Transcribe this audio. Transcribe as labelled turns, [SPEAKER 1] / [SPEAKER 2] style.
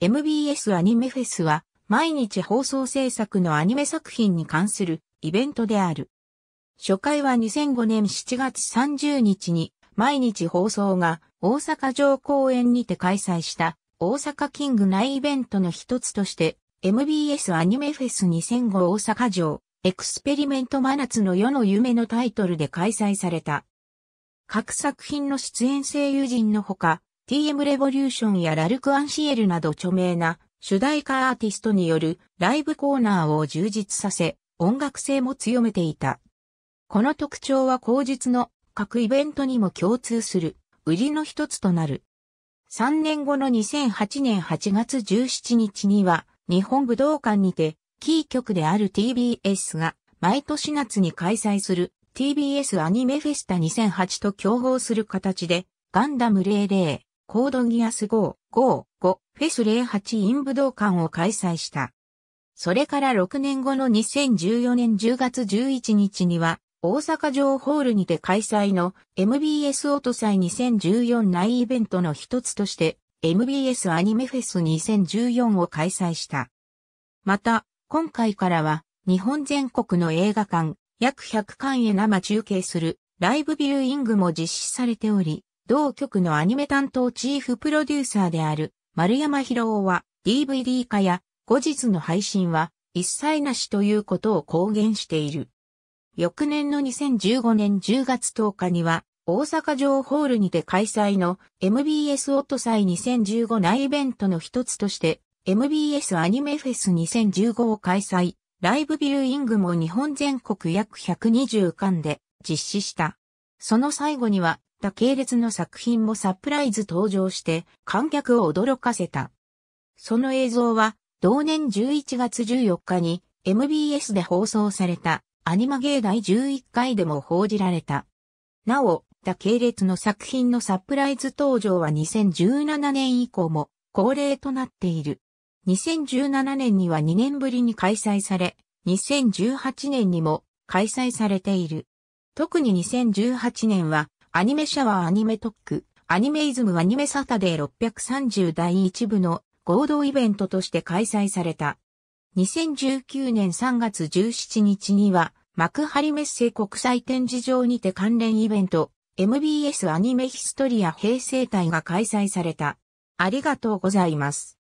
[SPEAKER 1] MBS アニメフェスは毎日放送制作のアニメ作品に関するイベントである。初回は2005年7月30日に毎日放送が大阪城公園にて開催した大阪キング内イベントの一つとして MBS アニメフェス2005大阪城エクスペリメント真夏の世の夢のタイトルで開催された。各作品の出演声優陣のほか、TM レボリューションやラルク・アンシエルなど著名な主題歌アーティストによるライブコーナーを充実させ、音楽性も強めていた。この特徴は後日の各イベントにも共通する売りの一つとなる。3年後の2008年8月17日には日本武道館にてキー局である TBS が毎年夏に開催する TBS アニメフェスタ2008と競合する形でガンダム00コードギアス5、5、5フェス08イン武道館を開催した。それから6年後の2014年10月11日には、大阪城ホールにて開催の MBS オート祭2014内イベントの一つとして MBS アニメフェス2014を開催した。また、今回からは日本全国の映画館約100館へ生中継するライブビューイングも実施されており、同局のアニメ担当チーフプロデューサーである丸山博夫は DVD 化や後日の配信は一切なしということを公言している。翌年の2015年10月10日には大阪城ホールにて開催の MBS オットサイ2015内イベントの一つとして MBS アニメフェス2015を開催、ライブビューイングも日本全国約120巻で実施した。その最後には、他系列の作品もサプライズ登場して観客を驚かせた。その映像は同年11月14日に MBS で放送されたアニマ芸大11回でも報じられた。なお、他系列の作品のサプライズ登場は2017年以降も恒例となっている。2017年には2年ぶりに開催され、2018年にも開催されている。特に2018年は、アニメシャワーアニメトック、アニメイズムアニメサタデー630第1部の合同イベントとして開催された。2019年3月17日には、幕張メッセ国際展示場にて関連イベント、MBS アニメヒストリア平成隊が開催された。ありがとうございます。